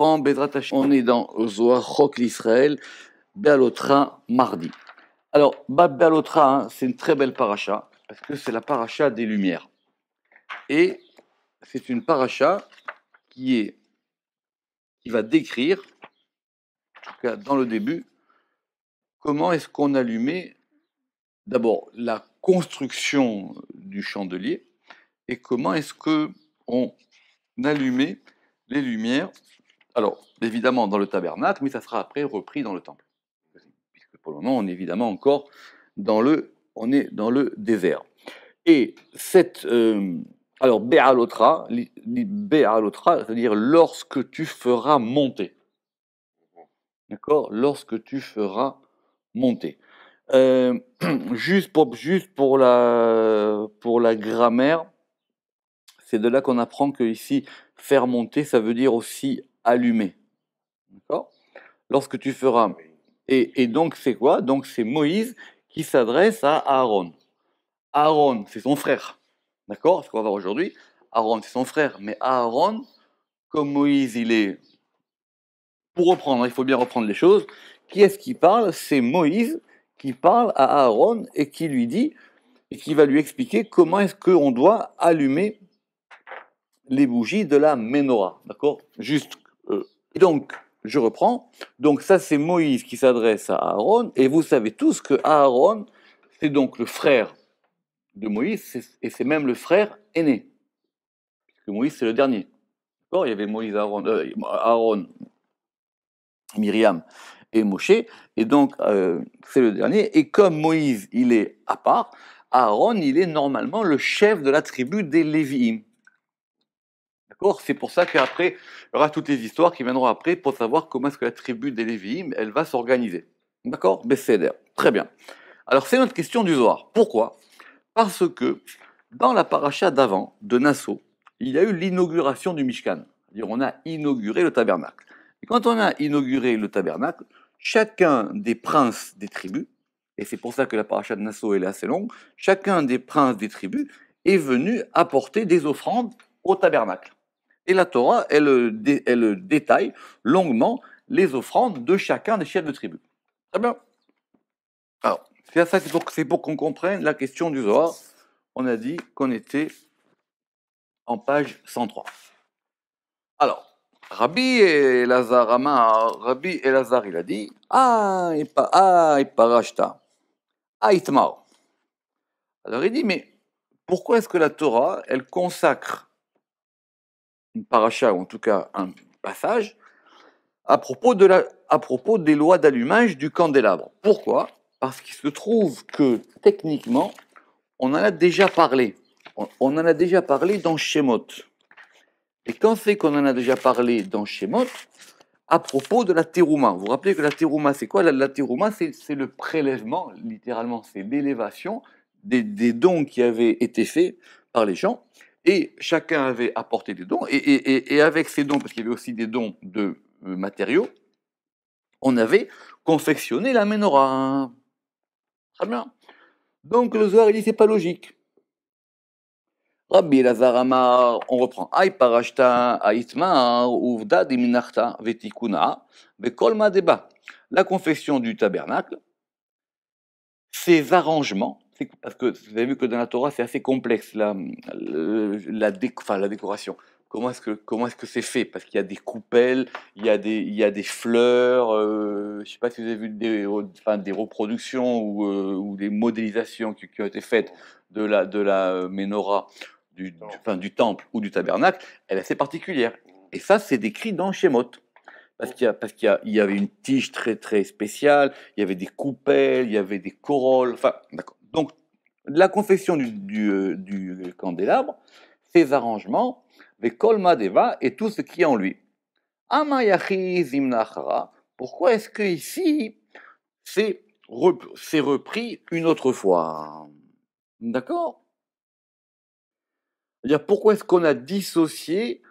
On est dans Zohar Chok l'Israël, Béalotra mardi. Alors, Bab hein, c'est une très belle paracha, parce que c'est la paracha des Lumières. Et c'est une paracha qui, est, qui va décrire, en tout cas dans le début, comment est-ce qu'on allumait d'abord la construction du chandelier et comment est-ce que on allumait les lumières alors, évidemment, dans le tabernacle, mais ça sera après repris dans le temple. Puisque pour le moment, on est évidemment encore dans le, on est dans le désert. Et cette. Euh, alors, Béalotra, Béalotra, c'est-à-dire lorsque tu feras monter. D'accord Lorsque tu feras monter. Euh, juste pour, juste pour, la, pour la grammaire, c'est de là qu'on apprend que ici, faire monter, ça veut dire aussi allumé. D'accord Lorsque tu feras. Et, et donc, c'est quoi Donc, c'est Moïse qui s'adresse à Aaron. Aaron, c'est son frère. D'accord Ce qu'on va voir aujourd'hui. Aaron, c'est son frère. Mais Aaron, comme Moïse, il est. Pour reprendre, il faut bien reprendre les choses. Qui est-ce qui parle C'est Moïse qui parle à Aaron et qui lui dit et qui va lui expliquer comment est-ce qu'on doit allumer les bougies de la menorah. D'accord Juste euh, et donc, je reprends. Donc ça, c'est Moïse qui s'adresse à Aaron. Et vous savez tous que Aaron, c'est donc le frère de Moïse, et c'est même le frère aîné. Moïse, c'est le dernier. Il y avait Moïse, euh, Aaron, Myriam et Moshe. Et donc, euh, c'est le dernier. Et comme Moïse, il est à part, Aaron, il est normalement le chef de la tribu des Lévi'im. C'est pour ça qu'après, il y aura toutes les histoires qui viendront après pour savoir comment est-ce que la tribu des Lévi'im, elle va s'organiser. D'accord Besséder. Très bien. Alors, c'est notre question du soir. Pourquoi Parce que dans la paracha d'avant, de Nassau, il y a eu l'inauguration du Mishkan. on a inauguré le tabernacle. Et quand on a inauguré le tabernacle, chacun des princes des tribus, et c'est pour ça que la paracha de Nassau est assez longue, chacun des princes des tribus est venu apporter des offrandes au tabernacle. Et la Torah, elle, euh, euh, détaille longuement les offrandes de chacun des chefs de tribu. Très bien. Alors, c'est ça, c'est pour, qu'on comprenne la question du Zohar. On a dit qu'on était en page 103. Alors, Rabbi Elazar, Rabbi Elazar, il a dit Ah, et ah, parashta, ah, Alors il dit Mais pourquoi est-ce que la Torah, elle consacre paracha, ou en tout cas un passage, à propos, de la, à propos des lois d'allumage du candélabre. Pourquoi Parce qu'il se trouve que techniquement, on en a déjà parlé. On, en a déjà parlé dans Shemot. Et quand c'est qu'on en a déjà parlé dans Shemot, à propos de la terouma. Vous vous rappelez que la terouma, c'est quoi La, la terouma, c'est le prélèvement, littéralement, c'est l'élévation des, des dons qui avaient été faits par les gens et chacun avait apporté des dons. Et, avec ces dons, parce qu'il y avait aussi des dons de euh, matériaux, on avait confectionné la menorah. Très bien. Donc le Zohar, il dit, c'est pas logique. Rabbi Lazar on reprend. Aï parashta aitmar uvda diminachta vetikuna bekolma deba. La confection du tabernacle, ses arrangements, parce que vous avez vu que dans la Torah, c'est assez complexe la, la, déco, enfin, la décoration. Comment est-ce que comment est-ce que c'est fait Parce qu'il y a des coupelles, il y a des il y a des fleurs. je euh, je sais pas si vous avez vu des enfin, des reproductions ou, euh, ou des modélisations qui, ont été faites de la de la menorah du, du, enfin, du temple ou du tabernacle. Elle est assez particulière. Et ça, c'est décrit dans Shemot parce qu'il y, parce qu'il y, y avait une tige très très spéciale, il y avait des coupelles, il y avait des corolles, enfin d'accord. Donc la confession euh, du, candélabre, ses arrangements, les Kolmadeva et tout ce qui est en lui. Amayachi pourquoi est-ce que ici c'est repris une autre fois D'accord Pourquoi est-ce qu'on a dissocié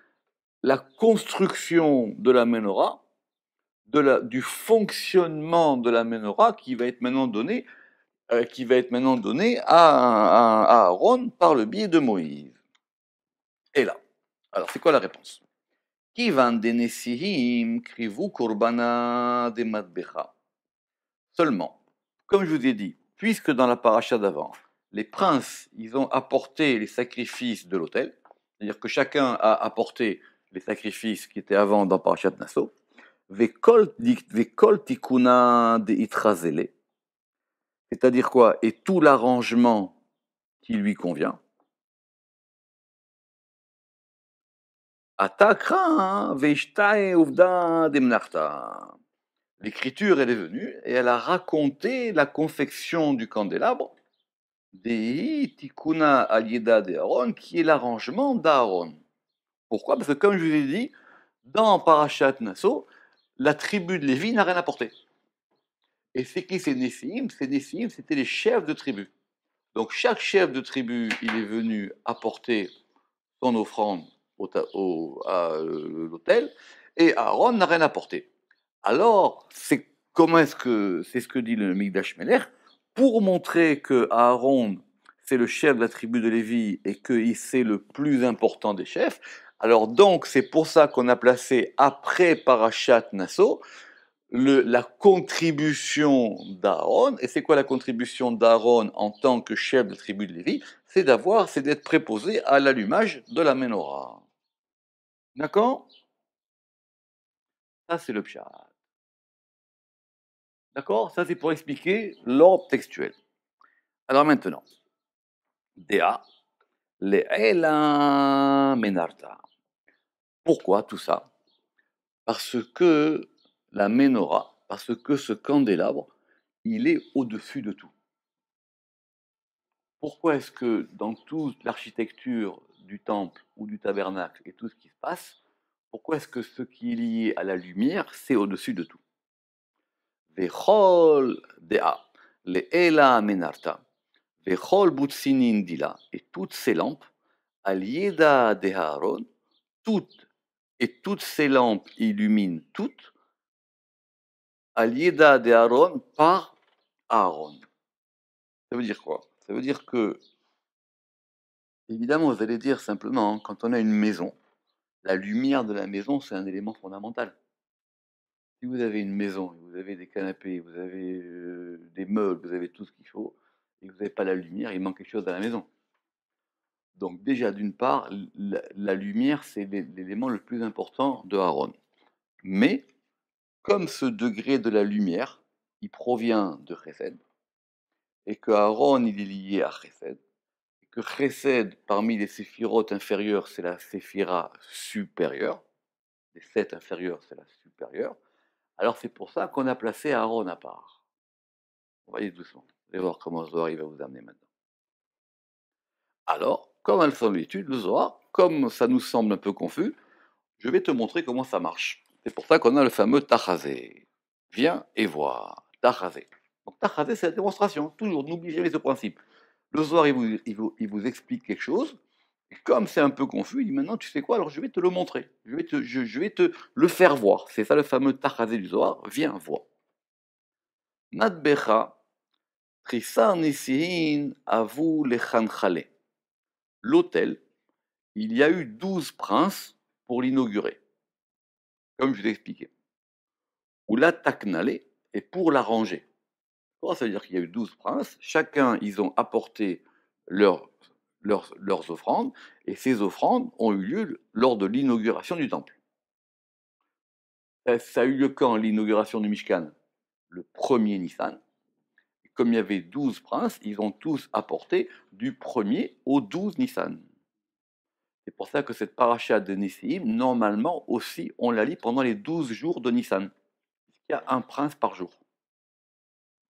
la construction de la menorah du fonctionnement de la menorah qui va être maintenant donné euh, qui va être maintenant donné à, à, Aaron par le biais de Moïse. Et là, alors c'est quoi la réponse kurbana Seulement, comme je vous ai dit, puisque dans la paracha d'avant, les princes, ils ont apporté les sacrifices de l'autel, c'est-à-dire que chacun a apporté les sacrifices qui étaient avant dans de Nassau, Vekol tikuna de c'est-à-dire quoi Et tout l'arrangement qui lui convient. Hein, L'écriture, elle est venue et elle a raconté la confection du candélabre des Tikuna qui est l'arrangement d'Aaron. Pourquoi Parce que, comme je vous ai dit, dans Parashat Nassau, la tribu de Lévi n'a rien apporté. Et c'est qui ces Nessim Ces Nessim, c'était les chefs de tribu. Donc chaque chef de tribu, il est venu apporter son offrande au, à euh, l'autel, et Aaron n'a rien apporté. Alors, c'est comment est-ce que c'est ce que dit le Mikdash Meller pour montrer que Aaron c'est le chef de la tribu de Lévi et que c'est le plus important des chefs. Alors donc c'est pour ça qu'on a placé après Parachat Nassau la contribution d'Aaron. Et c'est quoi la contribution d'Aaron en tant que chef de tribu de Lévi C'est d'avoir, c'est d'être préposé à l'allumage de la menorah. D'accord Ça, c'est le D'accord Ça, c'est pour expliquer l'ordre textuel. Alors maintenant, Dea, Le'ela Menarta. Pourquoi tout ça Parce que la menorah, parce que ce candélabre, il est au-dessus de tout. Pourquoi est-ce que dans toute l'architecture du temple ou du tabernacle et tout ce qui se passe, pourquoi est-ce que ce qui est lié à la lumière, c'est au-dessus de tout Vechol dea, le menarta, vechol butsinin et toutes ces lampes, alieda de toutes et toutes ces lampes illuminent toutes, à de Aaron par Aaron. Ça veut dire quoi Ça veut dire que, évidemment, vous allez dire simplement, hein, quand on a une maison, la lumière de la maison, c'est un élément fondamental. Si vous avez une maison, vous avez des canapés, vous avez euh, des meubles, vous avez tout ce qu'il faut, et vous n'avez pas la lumière, il manque quelque chose à la maison. Donc déjà, d'une part, la, la lumière, c'est l'élément le plus important de Aaron. Mais comme ce degré de la lumière, il provient de Chesed, et que Aaron, il est lié à Chesed, et que Chesed, parmi les séphirotes inférieures, c'est la séphira supérieure, les sept inférieures, c'est la supérieure, alors c'est pour ça qu'on a placé Aaron à part. On va aller doucement, vous allez voir comment Zohar il va vous amener maintenant. Alors, comme à sont l'étude, le Zohar, comme ça nous semble un peu confus, je vais te montrer comment ça marche. C'est pour ça qu'on a le fameux Tachazé. Viens et vois. Tachazé. Donc c'est la démonstration. Toujours, n'oubliez jamais ce principe. Le soir, il vous, explique quelque chose. comme c'est un peu confus, il dit maintenant, tu sais quoi Alors je vais te le montrer. Je vais te, je, vais te le faire voir. C'est ça le fameux Tachazé du soir. Viens, vois. Nadbecha, Trisar Nisihin, Avu Lechanchale. L'hôtel, il y a eu douze princes pour l'inaugurer comme je l'ai expliqué, où la n'allait est pour la ranger. ça veut dire qu'il y a eu douze princes, chacun, ils ont apporté leurs, offrandes, et ces offrandes ont eu lieu lors de l'inauguration du temple. Ça a eu lieu quand l'inauguration du Mishkan Le premier Nissan. Comme il y avait douze princes, ils ont tous apporté du premier au 12 Nissan. C'est pour ça que cette paracha de Nissim, normalement aussi, on la lit pendant les douze jours de Nissan. Il y a un prince par jour.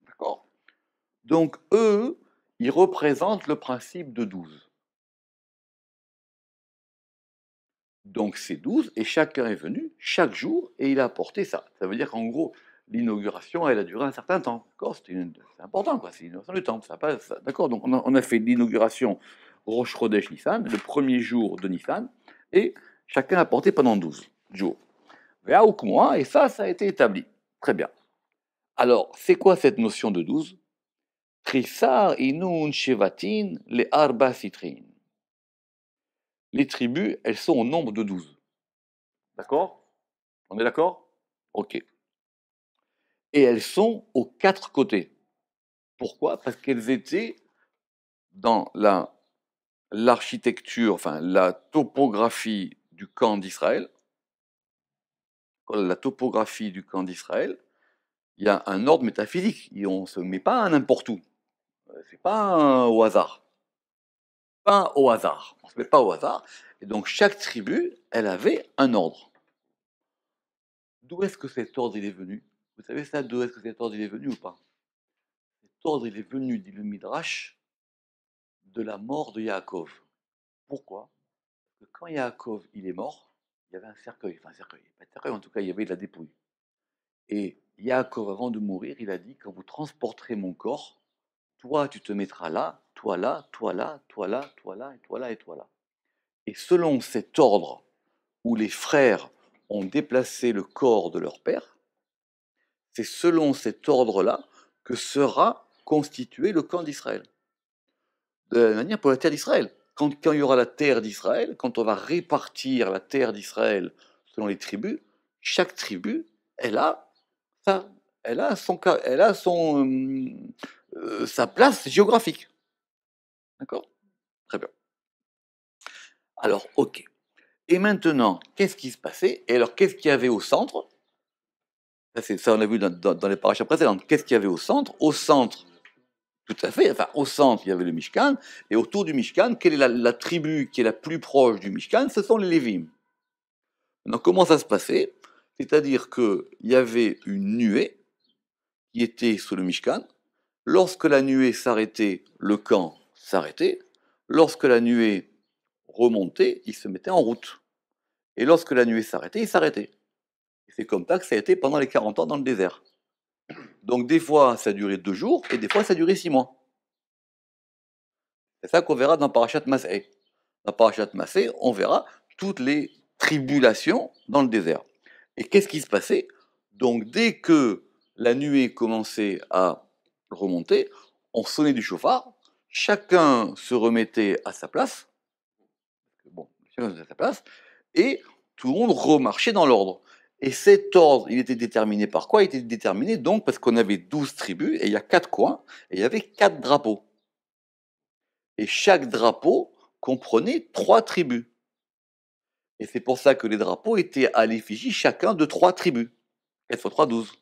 D'accord Donc, eux, ils représentent le principe de douze. Donc, c'est 12, et chacun est venu chaque jour, et il a apporté ça. Ça veut dire qu'en gros, l'inauguration, elle a duré un certain temps. D'accord C'est important, quoi. C'est l'inauguration du temple. Ça passe. D'accord Donc, on a fait l'inauguration Rosh Chodesh Nissan, le premier jour de Nissan, et chacun a porté pendant 12 jours. Et ça, ça a été établi. Très bien. Alors, c'est quoi cette notion de 12 Trisar inun shevatin les arba citrin. Les tribus, elles sont au nombre de 12. D'accord On est d'accord Ok. Et elles sont aux quatre côtés. Pourquoi Parce qu'elles étaient dans la l'architecture, enfin la topographie du camp d'Israël. La topographie du camp d'Israël, il y a un ordre métaphysique. Et on ne se met pas à n'importe où. C'est pas au hasard. Pas au hasard. On se met pas au hasard. Et donc chaque tribu, elle avait un ordre. D'où est-ce que cet ordre est venu Vous savez ça D'où est-ce que cet ordre est venu ou pas Cet ordre est venu, dit le Midrash, de la mort de Yaakov. Pourquoi quand Yaakov il est mort, il y avait un cercueil, enfin un cercueil, pas un cercueil, en tout cas il y avait de la dépouille. Et Yaakov, avant de mourir, il a dit Quand vous transporterez mon corps, toi tu te mettras là, toi là, toi là, toi là, toi là, et toi là, et toi là. Et selon cet ordre où les frères ont déplacé le corps de leur père, c'est selon cet ordre-là que sera constitué le camp d'Israël de la manière pour la terre d'Israël. Quand, il y aura la terre d'Israël, quand on va répartir la terre d'Israël selon les tribus, chaque tribu, elle a, sa, elle a, son, elle a son, euh, euh, sa place géographique. D'accord Très bien. Alors, ok. Et maintenant, qu'est-ce qui se passait Et alors, qu'est-ce qu'il y avait au centre ça, ça, on l'a vu dans, les paraches précédentes. Qu'est-ce qu'il y avait au centre Au centre, tout à fait. Enfin, au centre, il y avait le Mishkan, et autour du Mishkan, quelle est la, tribu qui est la plus proche du Mishkan Ce sont les Lévim. Donc, comment ça se passait C'est-à-dire qu'il y avait une nuée qui était sous le Mishkan. Lorsque la nuée s'arrêtait, le camp s'arrêtait. Lorsque la nuée remontait, il se mettait en route. Et lorsque la nuée s'arrêtait, il s'arrêtait. C'est comme ça que ça a été pendant les 40 ans dans le désert. Donc des fois, ça durait duré deux jours, et des fois, ça durait six mois. C'est ça qu'on verra dans Parachat Masé. Dans Parachat Masé, on verra toutes les tribulations dans le désert. Et qu'est-ce qui se passait Donc dès que la nuée commençait à remonter, on sonnait du chauffard, chacun se remettait à sa place, bon, chacun à sa place, et tout le monde remarchait dans l'ordre. Et cet ordre, il était déterminé par quoi Il était déterminé donc parce qu'on avait 12 tribus et il y a quatre coins et il y avait quatre drapeaux. Et chaque drapeau comprenait trois tribus. Et c'est pour ça que les drapeaux étaient à l'effigie chacun de trois tribus. 4 x 3, 12.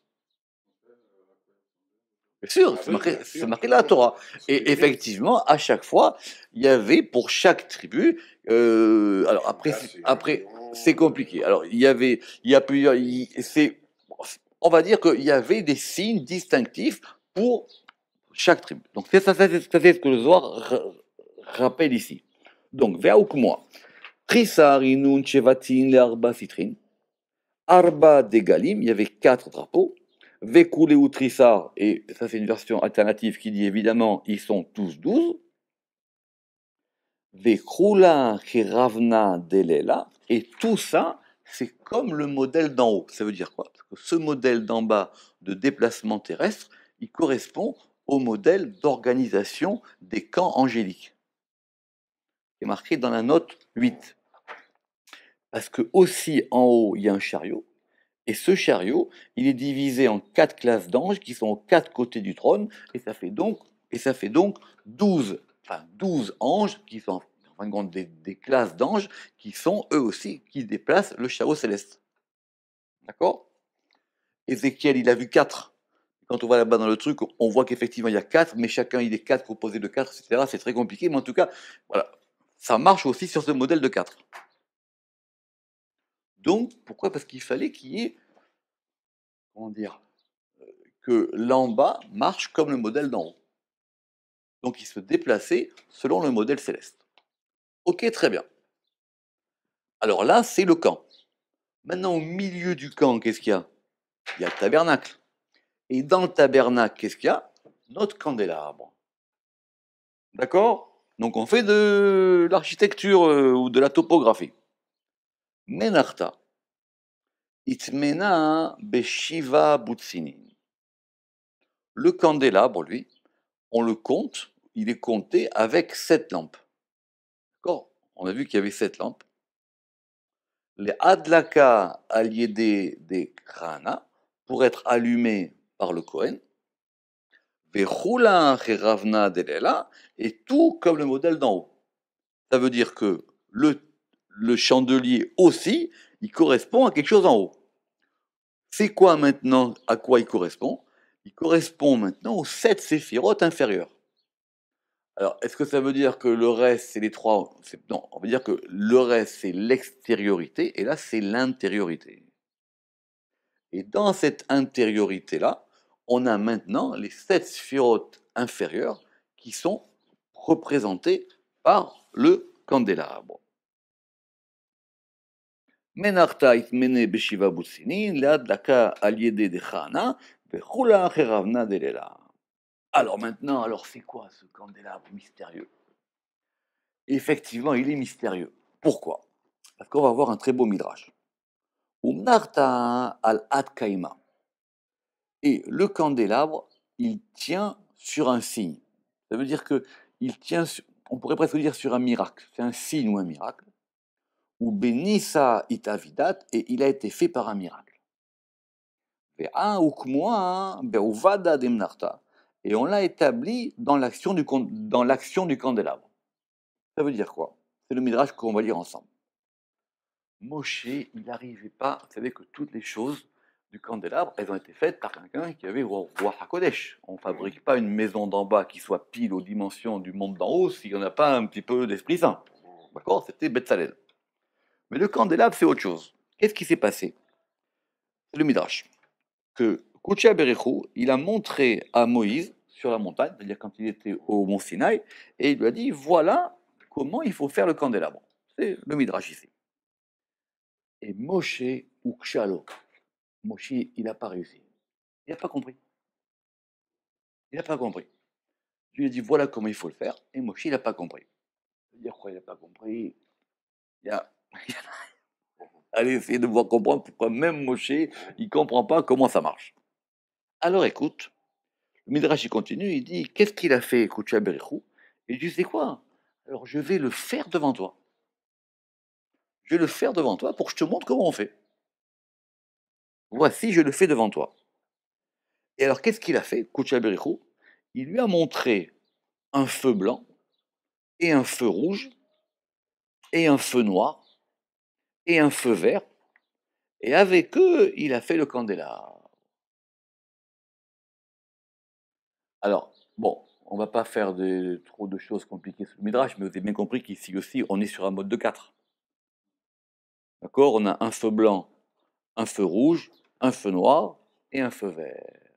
Bien sûr, c'est marqué, la Torah. Et effectivement, à chaque fois, il y avait pour chaque tribu. Euh, alors après, après, c'est compliqué. Alors il y avait, il y a plusieurs. on va dire qu'il y avait des signes distinctifs pour chaque tribu. Donc c'est ça, c'est ce que le Zohar rappelle ici. Donc moi Trisar inoun chevatin le arba arba degalim. Il y avait quatre drapeaux. Vécoulé ou et ça c'est une version alternative qui dit évidemment ils sont tous douze. qui Kiravna Delela, et tout ça c'est comme le modèle d'en haut. Ça veut dire quoi Ce modèle d'en bas de déplacement terrestre, il correspond au modèle d'organisation des camps angéliques. C'est marqué dans la note 8. Parce que aussi en haut, il y a un chariot, et ce chariot, il est divisé en quatre classes d'anges qui sont aux quatre côtés du trône, et ça fait donc, et ça fait donc 12, enfin 12 anges qui sont en fin de compte des, classes d'anges qui sont eux aussi qui déplacent le chariot céleste. D'accord Ézéchiel, il a vu quatre. Quand on va là-bas dans le truc, on voit qu'effectivement il y a quatre, mais chacun il est quatre composé de quatre, etc. C'est très compliqué, mais en tout cas, voilà, ça marche aussi sur ce modèle de quatre. Donc, pourquoi Parce qu'il fallait qu'il y ait, comment dire, euh, que l'en bas marche comme le modèle d'en haut. Donc, il se déplaçait selon le modèle céleste. Ok, très bien. Alors là, c'est le camp. Maintenant, au milieu du camp, qu'est-ce qu'il y a Il y a le tabernacle. Et dans le tabernacle, qu'est-ce qu'il y a Notre candélabre. D'accord Donc on fait de l'architecture euh, ou de la topographie. Itmena Beshiva Le candélabre, lui, on le compte, il est compté avec sept lampes. D'accord On a vu qu'il y avait sept lampes. Les Adlaka Aliédé des Krana, pour être allumé par le Kohen. et tout comme le modèle d'en haut. Ça veut dire que le le chandelier aussi, il correspond à quelque chose en haut. C'est quoi maintenant à quoi il correspond Il correspond maintenant aux sept séphirotes inférieures. Alors, est-ce que ça veut dire que le reste, c'est les trois Non, on veut dire que le reste, c'est l'extériorité, et là, c'est l'intériorité. Et dans cette intériorité-là, on a maintenant les sept séphirotes inférieures qui sont représentées par le candélabre. Alors maintenant, alors c'est quoi ce candélabre mystérieux Effectivement, il est mystérieux. Pourquoi Parce qu'on va avoir un très beau midrash. al Et le candélabre, il tient sur un signe. Ça veut dire que tient, on pourrait presque dire sur un miracle. C'est un signe ou un miracle ou Benissa itavidat, et il a été fait par un miracle. Hein, et on l'a établi dans l'action du, dans l'action du candélabre. Ça veut dire quoi C'est le midrash qu'on va lire ensemble. Moshe, il n'arrivait pas, vous savez que toutes les choses du candélabre, elles ont été faites par quelqu'un qui avait roi Hakodesh. On ne fabrique pas une maison d'en bas qui soit pile aux dimensions du monde d'en haut s'il n'y en a pas un petit peu d'esprit saint. D'accord C'était Betzalel. Mais le candélabre, c'est autre chose. Qu'est-ce qui s'est passé C'est le Midrash. Que Kouchia Berihu il a montré à Moïse sur la montagne, c'est-à-dire quand il était au mont Sinaï, et il lui a dit voilà comment il faut faire le candélabre. C'est le Midrash ici. Et Moshe Kshalo, Moshe, il n'a pas réussi. Il n'a pas compris. Il n'a pas compris. Je lui ai dit voilà comment il faut le faire, et Moshe, il n'a pas compris. Il dire quoi, il n'a pas compris Il a Allez essayez de voir comprendre pourquoi même Moshe, il ne comprend pas comment ça marche. Alors écoute, le Midrash il continue, il dit Qu'est-ce qu'il a fait, Koucha Berichou Il dit C'est quoi Alors je vais le faire devant toi. Je vais le faire devant toi pour que je te montre comment on fait. Voici, je le fais devant toi. Et alors qu'est-ce qu'il a fait, Koucha Berichou Il lui a montré un feu blanc et un feu rouge et un feu noir et un feu vert, et avec eux, il a fait le candélabre. Alors, bon, on va pas faire de, trop de choses compliquées sur le Midrash, mais vous avez bien compris qu'ici aussi, on est sur un mode de quatre. D'accord On a un feu blanc, un feu rouge, un feu noir et un feu vert.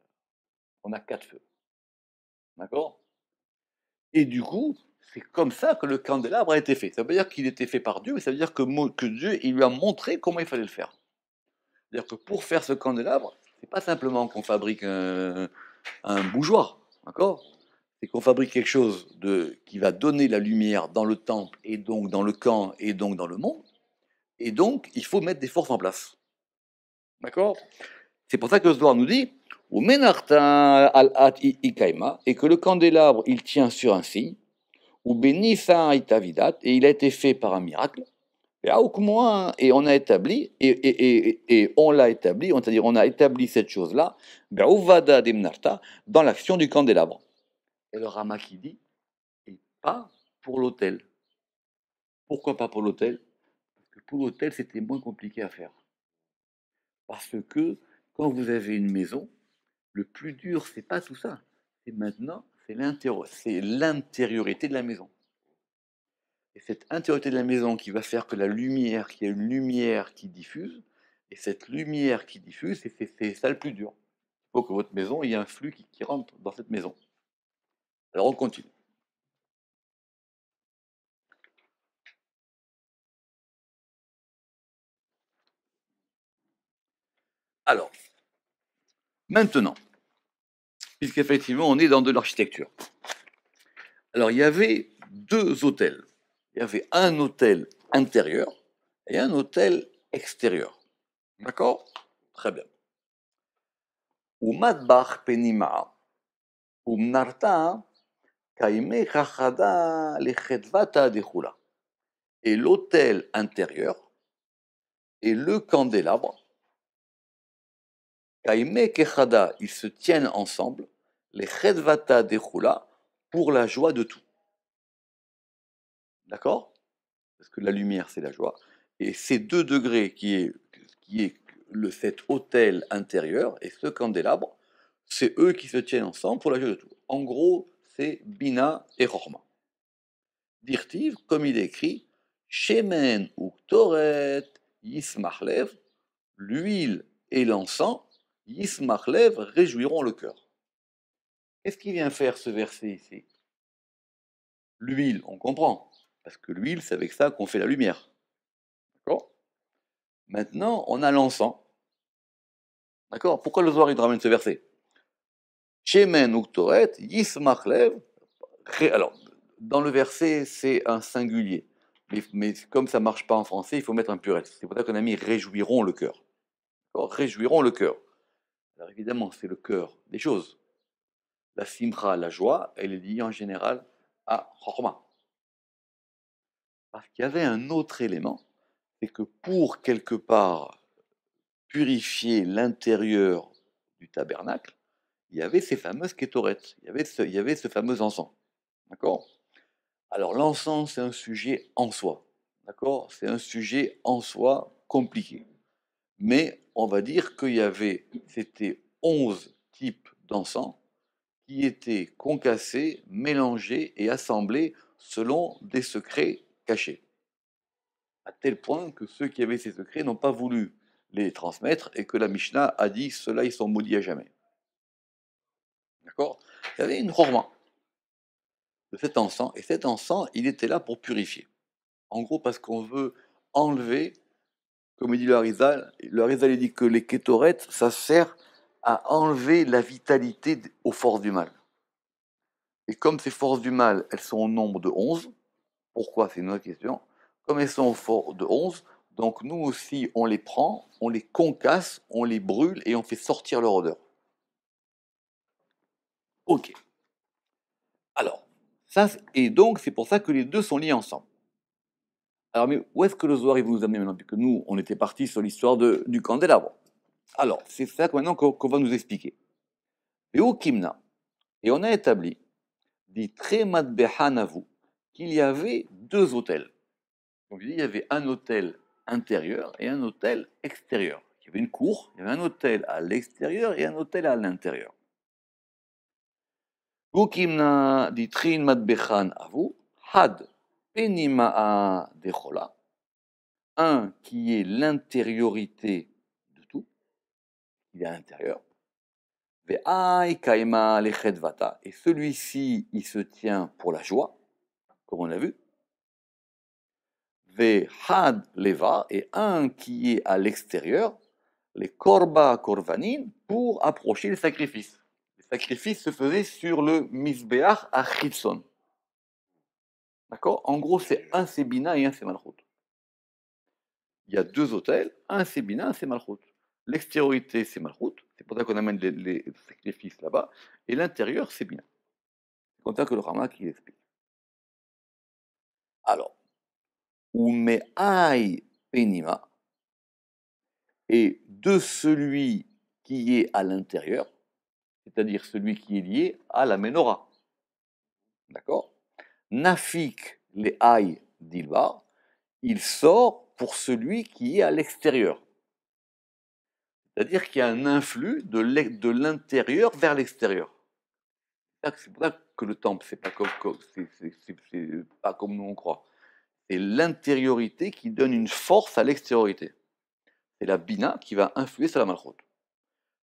On a quatre feux. D'accord Et du coup, c'est comme ça que le candélabre a été fait. Ça veut dire qu'il était fait par Dieu, mais ça veut dire que, que Dieu il lui a montré comment il fallait le faire. C'est-à-dire que pour faire ce candélabre, c'est pas simplement qu'on fabrique un, bougeoir, d'accord C'est qu'on fabrique quelque chose de, qui va donner la lumière dans le temple, et donc dans le camp, et donc dans le monde. Et donc, il faut mettre des forces en place. D'accord C'est pour ça que Zohar nous dit al et que le candélabre, il tient sur un signe, ou bénissa et il a été fait par un miracle. Et on a établi, et, et, on l'a établi, c'est-à-dire on a établi cette chose-là, ben, dans l'action du candélabre. Et le Rama qui dit, et pas pour l'autel. Pourquoi pas pour l'autel Parce que pour l'autel, c'était moins compliqué à faire. Parce que quand vous avez une maison, le plus dur, c'est pas tout ça. C'est maintenant c'est l'intériorité de la maison. Et cette intériorité de la maison qui va faire que la lumière, qu'il y a une lumière qui diffuse, et cette lumière qui diffuse, c'est ça le plus dur. Il faut que votre maison, il y ait un flux qui rentre dans cette maison. Alors on continue. Alors, maintenant, puisqu'effectivement, on est dans de l'architecture. Alors, il y avait deux hôtels. Il y avait un hôtel intérieur et un hôtel extérieur. D'accord Très bien. ou Mnarta, Et l'hôtel intérieur et le candélabre Kaime ils se tiennent ensemble, les Chedvata Dechula, pour la joie de tout. D'accord Parce que la lumière, c'est la joie. Et ces deux degrés qui est, qui est le, cet hôtel intérieur et ce candélabre, c'est eux qui se tiennent ensemble pour la joie de tout. En gros, c'est Bina et Rorma. Dirtiv, comme il est écrit, Shemen ou Toret Yismahlev, l'huile et l'encens Yismachlev réjouiront le cœur. Qu'est-ce qu'il vient faire ce verset ici L'huile, on comprend, parce que l'huile, c'est avec ça qu'on fait la lumière. D'accord Maintenant, on a l'encens. D'accord Pourquoi le soir il ramène ce verset Chemen uktoret yismachlev. Alors, dans le verset, c'est un singulier. Mais, comme ça ne marche pas en français, il faut mettre un pluriel. C'est pour ça qu'on a mis réjouiront le cœur. Réjouiront le cœur évidemment, c'est le cœur des choses. La simra, la joie, elle est liée en général à Chorma. Parce qu'il y avait un autre élément, c'est que pour quelque part purifier l'intérieur du tabernacle, il y avait ces fameuses kétorettes, il y avait ce, il y avait ce fameux encens. D'accord Alors l'encens, c'est un sujet en soi. D'accord C'est un sujet en soi compliqué. Mais on va dire qu'il y avait, c'était 11 types d'encens qui étaient concassés, mélangés et assemblés selon des secrets cachés. À tel point que ceux qui avaient ces secrets n'ont pas voulu les transmettre et que la Mishnah a dit ceux-là, ils sont maudits à jamais. D'accord Il y avait une roma de cet encens et cet encens, il était là pour purifier. En gros, parce qu'on veut enlever comme dit le Harizal, le Harizal dit que les kétorettes, ça sert à enlever la vitalité aux forces du mal. Et comme ces forces du mal, elles sont au nombre de 11, pourquoi C'est une autre question. Comme elles sont au nombre de 11, donc nous aussi, on les prend, on les concasse, on les brûle et on fait sortir leur odeur. Ok. Alors, ça, et donc c'est pour ça que les deux sont liés ensemble mais où est-ce que le Zohar il veut nous amener maintenant Puisque nous, on était parti sur l'histoire du candélabre. Alors, c'est ça qu'on va nous expliquer. Et Kimna, et on a établi, dit vous qu'il y avait deux hôtels. Donc, il y avait un hôtel intérieur et un hôtel extérieur. Il y avait une cour, il y avait un hôtel à l'extérieur et un hôtel à l'intérieur. Ukimna dit Trin Madbechan Avu, Had un qui est l'intériorité de tout, il est à l'intérieur, et celui-ci, il se tient pour la joie, comme on l'a vu, Had Leva, et un qui est à l'extérieur, les Korba Korvanin, pour approcher le sacrifice Les sacrifices se faisaient sur le Misbeach à D'accord En gros, c'est un sébina et un c'est Il y a deux hôtels, un c'est et un c'est L'extériorité, c'est Malchut, c'est pour ça qu'on amène les, sacrifices là-bas, et l'intérieur, c'est Bina. C'est comme ça que le Rama qui explique. Alors, Umeai Penima, et de celui qui est à l'intérieur, c'est-à-dire celui qui est lié à la menorah. D'accord Nafik les d'Ilba, il sort pour celui qui est à l'extérieur. C'est-à-dire qu'il y a un influx de l'intérieur vers l'extérieur. C'est pour ça que le temple, c'est pas pas comme nous on croit. C'est l'intériorité qui donne une force à l'extériorité. C'est la bina qui va influer sur la malchoute.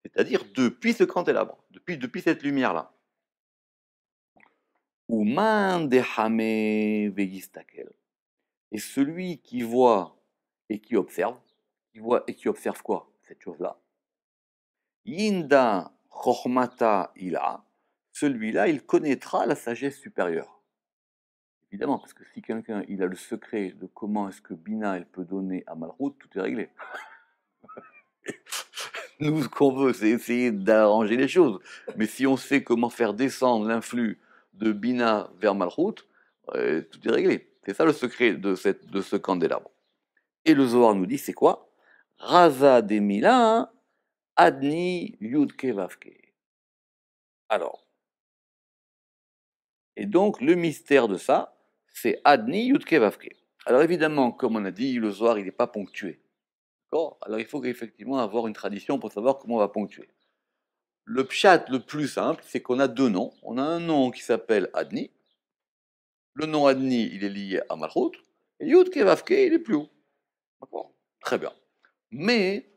C'est-à-dire depuis ce cantélabre, depuis, depuis cette lumière-là. Et celui qui voit et qui observe, qui voit et qui observe quoi Cette chose-là. Yinda Chormata Ila, celui-là, il connaîtra la sagesse supérieure. Évidemment, parce que si quelqu'un il a le secret de comment est-ce que Bina elle peut donner à Malroute, tout est réglé. Nous, ce qu'on veut, c'est essayer d'arranger les choses. Mais si on sait comment faire descendre l'influx de Bina vers Malchut, euh, tout est réglé. C'est ça le secret de, cette, de ce candélabre. Et le Zohar nous dit, c'est quoi Raza des Milan, Adni Yudke Alors, et donc le mystère de ça, c'est Adni Yudke Vavke. Alors évidemment, comme on a dit, le Zohar, il n'est pas ponctué. D'accord Alors il faut effectivement avoir une tradition pour savoir comment on va ponctuer. Le pshat le plus simple, c'est qu'on a deux noms. On a un nom qui s'appelle Adni. Le nom Adni, il est lié à Malchut. Et Yud il est plus haut. D'accord Très bien. Mais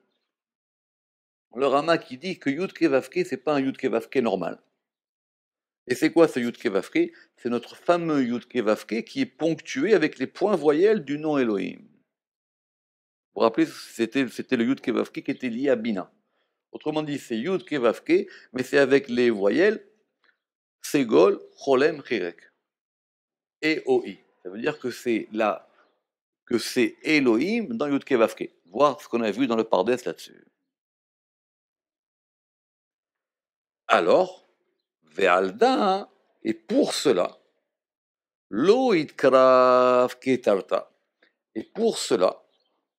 le Rama qui dit que Yud ce c'est pas un Yud normal. Et c'est quoi ce Yud C'est notre fameux Yud qui est ponctué avec les points voyelles du nom Elohim. Vous vous rappelez, c'était le Yud qui était lié à Bina. Autrement dit, c'est Yud Kevavke, mais c'est avec les voyelles Segol, Cholem, Chirek. Et Ça veut dire que c'est là, que c'est Elohim dans Yud Kevavke. Voir ce qu'on a vu dans le Pardès là-dessus. Alors, Ve'alda, et pour cela, Ketarta. Et pour cela,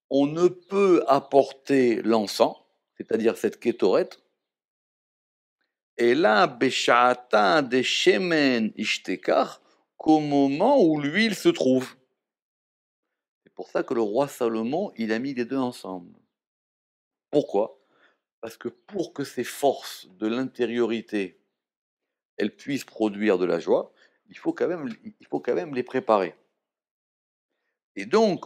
on ne peut apporter l'encens c'est-à-dire cette Ketoret, et là, Besha'ata de Shemen Ishtekar, qu'au moment où l'huile se trouve. C'est pour ça que le roi Salomon, il a mis les deux ensemble. Pourquoi Parce que pour que ces forces de l'intériorité, elles puissent produire de la joie, il faut quand même, il faut quand même les préparer. Et donc,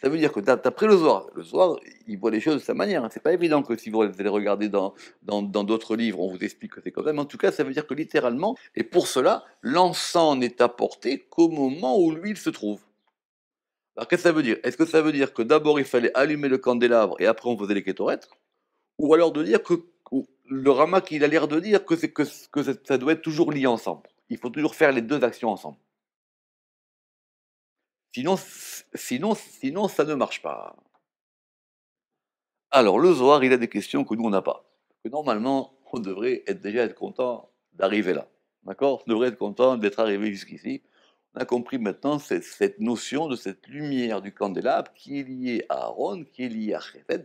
ça veut dire que d'après le soir, Le Zohar, il voit les choses de sa manière. Hein. C'est pas évident que si vous allez regarder dans d'autres dans, d'autres livres, on vous explique que c'est comme ça. Mais en tout cas, ça veut dire que littéralement, et pour cela, l'encens n'est apporté qu'au moment où l'huile se trouve. Alors qu'est-ce que ça veut dire Est-ce que ça veut dire que d'abord il fallait allumer le candélabre et après on faisait les kétorettes Ou alors de dire que le Ramak, il a l'air de dire que, que, que ça doit être toujours lié ensemble. Il faut toujours faire les deux actions ensemble. Sinon, sinon, sinon, ça ne marche pas. Alors, le Zohar, il a des questions que nous, on n'a pas. Que normalement, on devrait être, déjà être content d'arriver là. D'accord On devrait être content d'être arrivé jusqu'ici. On a compris maintenant cette, cette, notion de cette lumière du candélabre qui est liée à Aaron, qui est liée à Chesed,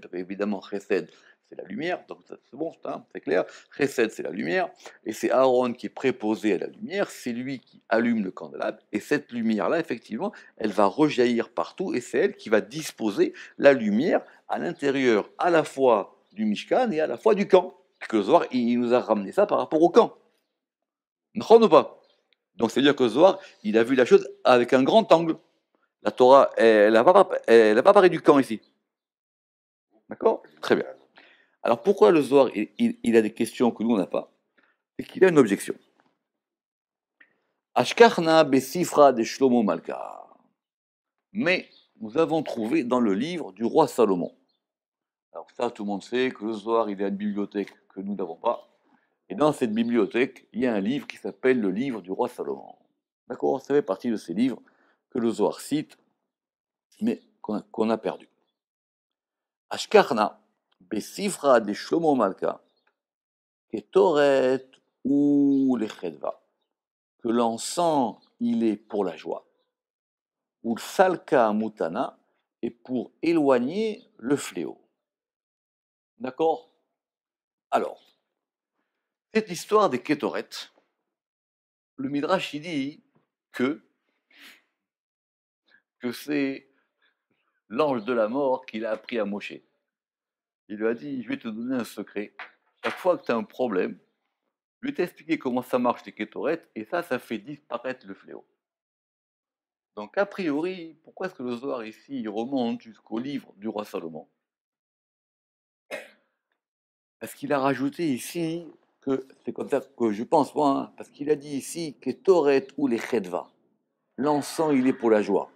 c'est la lumière, donc c'est bon, c'est clair. Chesed, c'est la lumière, et c'est Aaron qui est préposé à la lumière, c'est lui qui allume le candélabre, et cette lumière-là, effectivement, elle va rejaillir partout, et c'est elle qui va disposer la lumière à l'intérieur, à la fois du Mishkan et à la fois du camp. Que Zohar, il nous a ramené ça par rapport au camp. ou pas Donc c'est-à-dire que Zohar, il a vu la chose avec un grand angle. La Torah, elle n'a pas parlé du camp ici. D'accord Très bien. Alors pourquoi le Zohar, il, a des questions que nous, on n'a pas et qu'il a une objection. Ashkarna besifra de Shlomo Malka. Mais nous avons trouvé dans le livre du roi Salomon. Alors ça, tout le monde sait que le Zohar, il a une bibliothèque que nous n'avons pas. Et dans cette bibliothèque, il y a un livre qui s'appelle le livre du roi Salomon. D'accord Ça fait partie de ces livres que le Zohar cite, mais qu'on a, perdu. Ashkarna, « Bessifra de Malka, Ketoret ou les que l'encens, il est pour la joie, ou Salka Mutana est pour éloigner le fléau. D'accord Alors, cette histoire des Ketoret, le Midrash il dit que, que c'est l'ange de la mort qu'il a appris à Moshe. Il lui a dit, je vais te donner un secret. Chaque fois que tu as un problème, je vais t'expliquer comment ça marche les kétorettes, et ça, ça fait disparaître le fléau. Donc, a priori, pourquoi est-ce que le Zohar ici remonte jusqu'au livre du roi Salomon Parce qu'il a rajouté ici que c'est comme ça que je pense, moi, hein, parce qu'il a dit ici que ou les Chedva, l'encens il est pour la joie.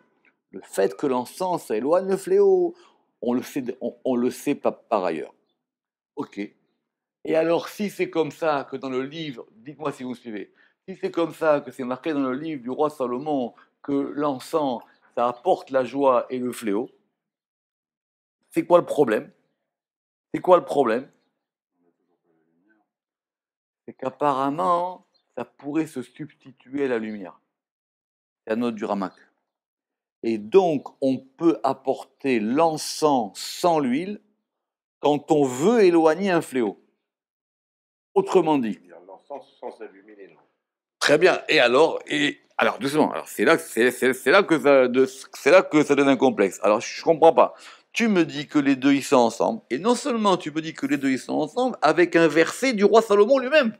Le fait que l'encens ça éloigne le fléau, on le sait, on, le sait pas par ailleurs. Ok. Et alors, si c'est comme ça que dans le livre, dites-moi si vous me suivez, si c'est comme ça que c'est marqué dans le livre du roi Salomon que l'encens, ça apporte la joie et le fléau, c'est quoi le problème C'est quoi le problème C'est qu'apparemment, ça pourrait se substituer à la lumière. C'est la note du ramac. Et donc, on peut apporter l'encens sans l'huile quand on veut éloigner un fléau. Autrement dit. L'encens sans Très bien. Et alors, et alors doucement. Alors c'est là, c'est, là que ça, c'est là que ça devient complexe. Alors je comprends pas. Tu me dis que les deux ils sont ensemble, et non seulement tu me dis que les deux ils sont ensemble avec un verset du roi Salomon lui-même.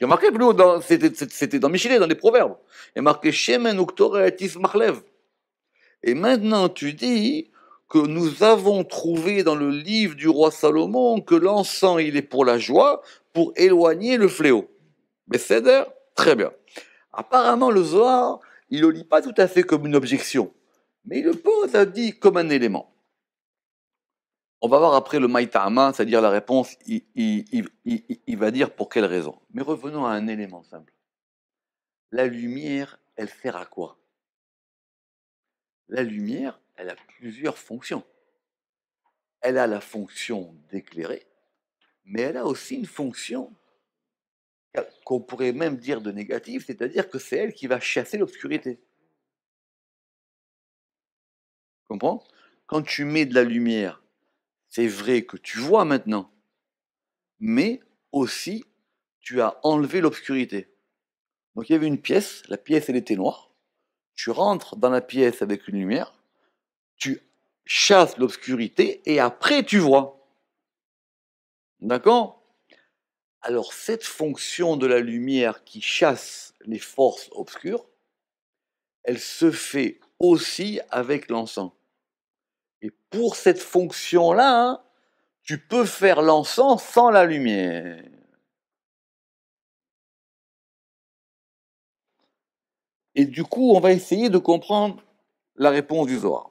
Il y a marqué plus haut, c'était, dans Michelet, dans les Proverbes. Il y a marqué Shemen Uktoret Ismachlev. Et maintenant tu dis que nous avons trouvé dans le livre du roi Salomon que l'encens, il est pour la joie, pour éloigner le fléau. Mais d'ailleurs Très bien. Apparemment, le Zohar, il ne le lit pas tout à fait comme une objection, mais il le pose, a dit, comme un élément. On va voir après le Maïtama, c'est-à-dire la réponse, il, il, va dire pour quelle raison. Mais revenons à un élément simple. La lumière, elle sert à quoi la lumière, elle a plusieurs fonctions. Elle a la fonction d'éclairer, mais elle a aussi une fonction qu'on pourrait même dire de négative, c'est-à-dire que c'est elle qui va chasser l'obscurité. Comprends Quand tu mets de la lumière, c'est vrai que tu vois maintenant, mais aussi tu as enlevé l'obscurité. Donc il y avait une pièce, la pièce elle était noire, tu rentres dans la pièce avec une lumière, tu chasses l'obscurité et après tu vois. D'accord Alors cette fonction de la lumière qui chasse les forces obscures, elle se fait aussi avec l'encens. Et pour cette fonction-là, hein, tu peux faire l'encens sans la lumière. Et du coup, on va essayer de comprendre la réponse du Zohar.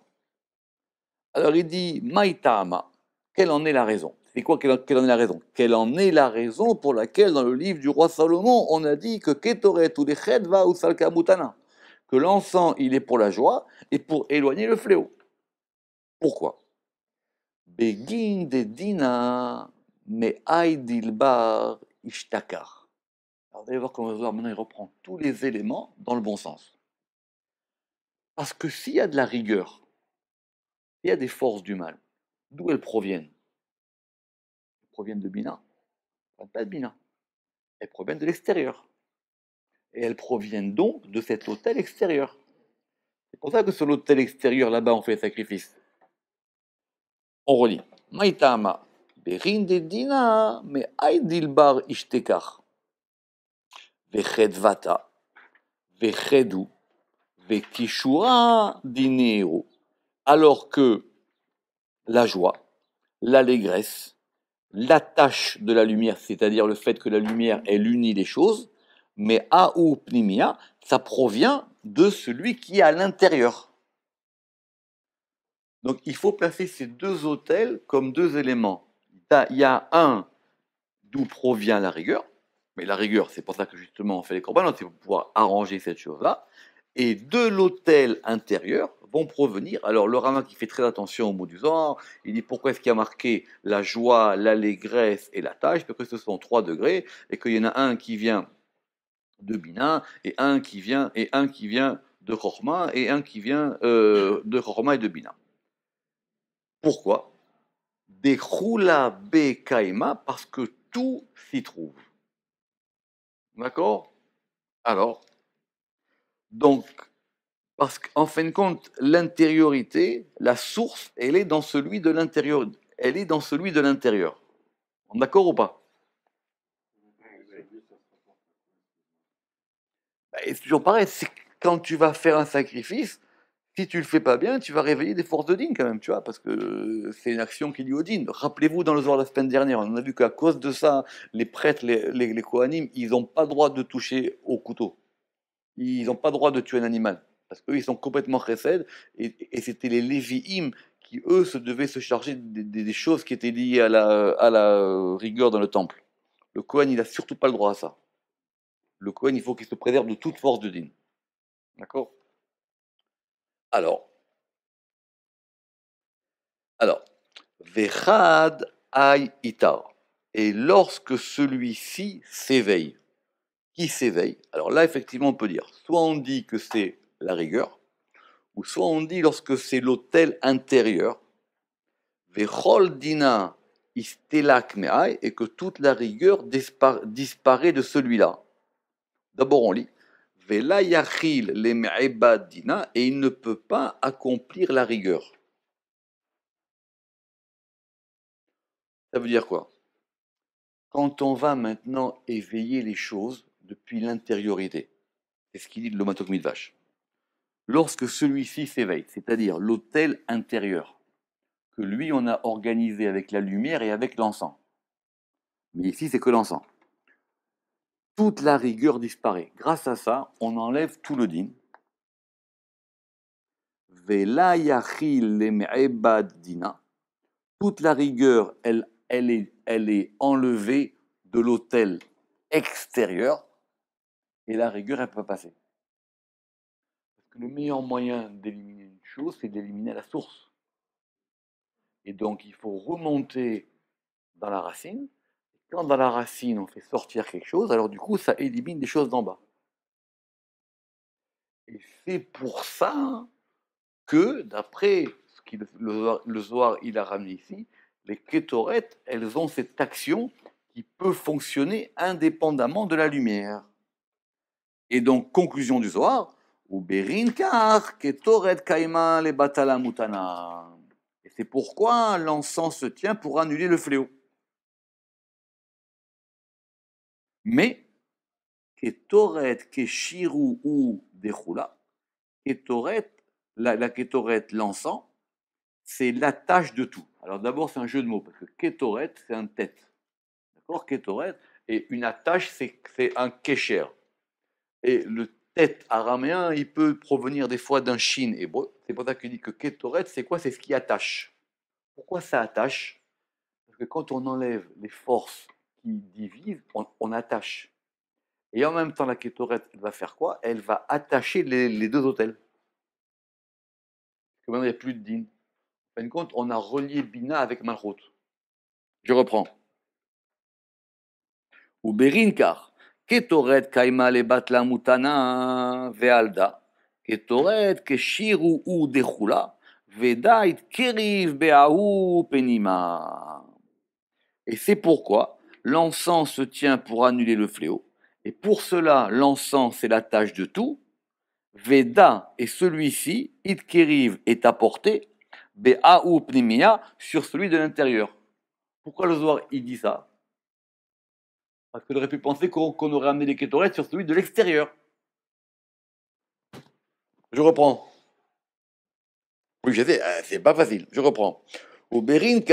Alors il dit Maïtama, quelle en est la raison C'est quoi quelle en est la raison Quelle en est la raison pour laquelle dans le livre du roi Salomon, on a dit que Ketoret ou va ou Salkamutana Que l'encens, il est pour la joie et pour éloigner le fléau. Pourquoi Begin de Dina, aidil bar Ishtakar. Alors, vous allez voir va voir maintenant il reprend tous les éléments dans le bon sens. Parce que s'il y a de la rigueur, il y a des forces du mal. D'où elles proviennent Elles proviennent de Bina. Elles pas de Bina. Elles proviennent de l'extérieur. Et elles proviennent donc de cet hôtel extérieur. C'est pour ça que sur l'hôtel extérieur, là-bas, on fait les sacrifices. On relit. Maitama, Berin Dina, mais bar Ishtekar vechedvata, Alors que la joie, l'allégresse, l'attache de la lumière, c'est-à-dire le fait que la lumière, elle unit les choses, mais aoupnimia, ça provient de celui qui est à l'intérieur. Donc il faut placer ces deux hôtels comme deux éléments. Il y a un d'où provient la rigueur, mais la rigueur, c'est pour ça que justement on fait les corbanes, c'est pour pouvoir arranger cette chose-là. Et de l'autel intérieur vont provenir. Alors le Rama qui fait très attention au mot du genre, il dit pourquoi est-ce qu'il y a marqué la joie, l'allégresse et la tâche, parce que ce sont trois degrés, et qu'il y en a un qui vient de Bina, et un qui vient, et un qui vient de Chorma, et un qui vient euh, de Chorma et de Bina. Pourquoi Des Khula Bekaima, parce que tout s'y trouve. D'accord Alors, donc, parce qu'en fin de compte, l'intériorité, la source, elle est dans celui de l'intérieur. Elle est dans celui de l'intérieur. On est d'accord ou pas ben, C'est toujours pareil. C'est quand tu vas faire un sacrifice, si tu le fais pas bien, tu vas réveiller des forces de Dine, quand même, tu vois, parce que c'est une action qui au Dine. Rappelez-vous, dans le soir de la semaine dernière, on a vu qu'à cause de ça, les prêtres, les, les, ils n'ont pas droit de toucher au couteau. Ils n'ont pas droit de tuer un animal, parce qu'eux, ils sont complètement récèdes, et, c'était les Lévi'im qui, eux, se devaient se charger des, choses qui étaient liées à la, rigueur dans le temple. Le Kohen, il n'a surtout pas le droit à ça. Le Kohen, il faut qu'il se préserve de toute force de Dine. D'accord alors, alors, Vechad Ay Itar. Et lorsque celui-ci s'éveille, qui s'éveille Alors là, effectivement, on peut dire, soit on dit que c'est la rigueur, ou soit on dit lorsque c'est l'autel intérieur, Vechol Dina et que toute la rigueur disparaît de celui-là. D'abord, on lit et il ne peut pas accomplir la rigueur. Ça veut dire quoi Quand on va maintenant éveiller les choses depuis l'intériorité, c'est ce qu'il dit de vache. Lorsque celui-ci s'éveille, c'est-à-dire l'autel intérieur, que lui on a organisé avec la lumière et avec l'encens. Mais ici c'est que l'encens toute la rigueur disparaît. Grâce à ça, on enlève tout le din. Toute la rigueur, elle, est, enlevée de l'autel extérieur et la rigueur, elle peut passer. Parce que le meilleur moyen d'éliminer une chose, c'est d'éliminer la source. Et donc, il faut remonter dans la racine quand dans la racine, on fait sortir quelque chose, alors du coup, ça élimine des choses d'en bas. Et c'est pour ça que, d'après ce que le, Zohar il a ramené ici, les kétorettes, elles ont cette action qui peut fonctionner indépendamment de la lumière. Et donc, conclusion du Zohar, et c'est pourquoi l'encens se tient pour annuler le fléau. Mais, Ketoret, Keshiru ou Dechula, Ketoret, la, la l'encens, c'est l'attache de tout. Alors d'abord, c'est un jeu de mots, parce que Ketoret, c'est un tête. D'accord Ketoret, et une attache, c'est un kécher. Et le tête araméen, il peut provenir des fois d'un chine hébreu. C'est pour ça qu'il dit que Ketoret, c'est quoi C'est ce qui attache. Pourquoi ça attache Parce que quand on enlève les forces qui divise, on, on, attache. Et en même temps, la Ketoret elle va faire quoi Elle va attacher les, les deux hôtels. Comme maintenant, il n'y a plus de din. En fin de compte, on a relié Bina avec Malchut. Je reprends. Ou car Ketoret Kaima le Batla Mutana Vealda, Ketoret Keshiru ou Dechula, Vedait Keriv Beahu Penima. Et c'est pourquoi l'encens se tient pour annuler le fléau, et pour cela l'encens est la tâche de tout, Veda et celui-ci, Itkeriv est apporté, ou sur celui de l'intérieur. Pourquoi le Zohar il dit ça Parce qu'on aurait pu penser qu'on aurait amené les Kétorettes sur celui de l'extérieur. Je reprends. Oui, je sais, euh, c'est pas facile. Je reprends. Et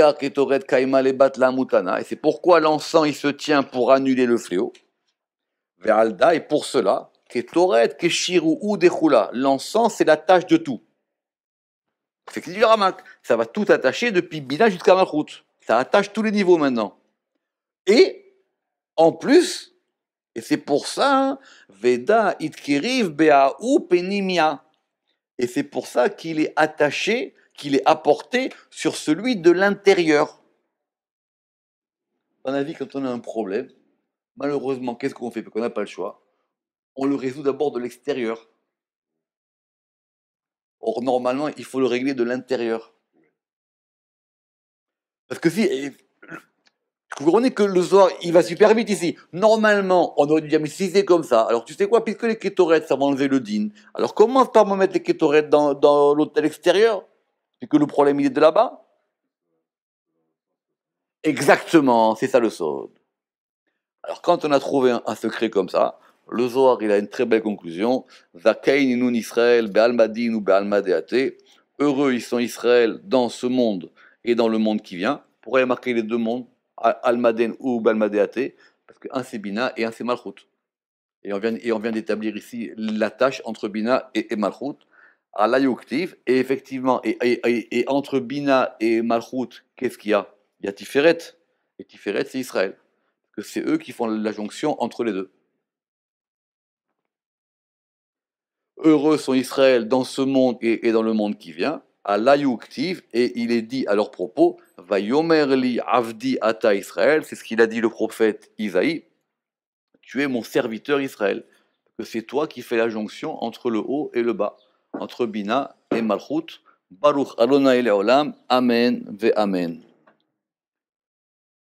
c'est pourquoi l'encens il se tient pour annuler le fléau. Veralda, et pour cela, ou l'encens c'est la tâche de tout. C'est que dit Ramak, ça va tout attacher depuis Bina jusqu'à Malchut. Ça attache tous les niveaux maintenant. Et, en plus, et c'est pour ça, hein, Veda itkiriv ou penimia. Et c'est pour ça qu'il est attaché qu'il est apporté sur celui de l'intérieur. Dans la vie, quand on a un problème, malheureusement, qu'est-ce qu'on fait Parce qu'on n'a pas le choix. On le résout d'abord de l'extérieur. Or, normalement, il faut le régler de l'intérieur. Parce que si. Vous comprenez que le soir, il va super vite ici. Normalement, on aurait dû dire, mais si c'est comme ça, alors tu sais quoi, puisque les kétorettes, ça va enlever le din, alors commence par me mettre les kétorettes dans, dans l'hôtel extérieur. C'est que le problème, il est de là-bas. Exactement, c'est ça le saut. Alors quand on a trouvé un, secret comme ça, le Zohar, il a une très belle conclusion. Zakein inun Israël, Be'almadin ou Be'almadeate. Heureux ils sont Israël dans ce monde et dans le monde qui vient. Pourquoi marquer les deux mondes, Almaden ou Be'almadeate Parce qu'un c'est Bina et un c'est Malchut. Et on vient, et on vient d'établir ici la tâche entre Bina et, et Malchut à et effectivement, et, entre Bina et Malchut, qu'est-ce qu'il y a Il y a Tiferet, et Tiferet c'est Israël, que c'est eux qui font la jonction entre les deux. Heureux sont Israël dans ce monde et, dans le monde qui vient, à et il est dit à leur propos, Va yomerli avdi ata Israël, c'est ce qu'il a dit le prophète Isaïe, tu es mon serviteur Israël, que c'est toi qui fais la jonction entre le haut et le bas entre Bina et Malchut. Baruch aluna Olam, Amen ve Amen.